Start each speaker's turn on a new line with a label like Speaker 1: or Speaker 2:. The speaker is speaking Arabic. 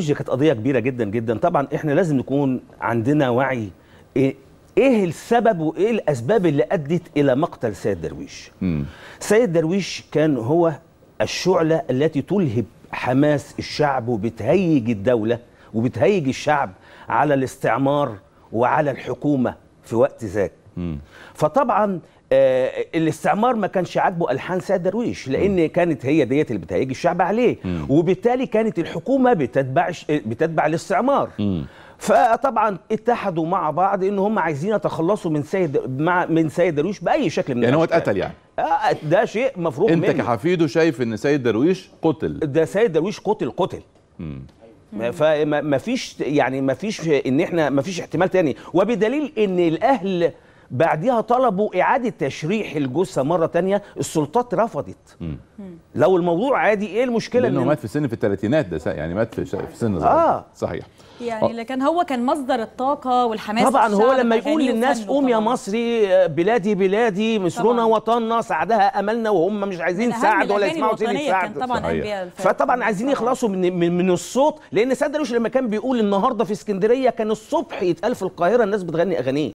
Speaker 1: دي كانت قضيه كبيره جدا جدا طبعا احنا لازم نكون عندنا وعي ايه, إيه السبب وايه الاسباب اللي ادت الى مقتل سيد درويش مم. سيد درويش كان هو الشعله التي تلهب حماس الشعب وبتهيج الدوله وبتهيج الشعب على الاستعمار وعلى الحكومه في وقت ذاك فطبعا آه، الاستعمار ما كانش عاجبه الحان سيد درويش لان كانت هي ديت اللي بتهيج الشعب عليه وبالتالي كانت الحكومه بتتبع بتتبع الاستعمار فطبعا اتحدوا مع بعض ان هم عايزين يتخلصوا من سيد مع من سيد درويش باي شكل من يعني هو اتقتل يعني آه ده شيء مفروغ منه انت كحفيده شايف ان سيد درويش قتل ده سيد درويش قتل قتل م. فما فيش يعني ما فيش ان احنا ما فيش احتمال تاني وبدليل ان الاهل بعديها طلبوا إعادة تشريح الجثة مرة تانية السلطات رفضت مم. لو الموضوع عادي إيه المشكلة لأنه مات في سن في الثلاثينات ده يعني مات في, سن صغير آه. صحيح يعني آه. لكن هو كان مصدر الطاقة والحماس طبعا هو لما يقول للناس قوم يا مصري آه، بلادي بلادي مصرنا وطننا سعدها أملنا وهم مش عايزين سعد ولا يسمعوا سيدي سعد فطبعا عايزين يخلصوا من, من, من الصوت لأن سعد لما كان بيقول النهاردة في اسكندرية كان الصبح يتقال في القاهرة الناس بتغني أغانيه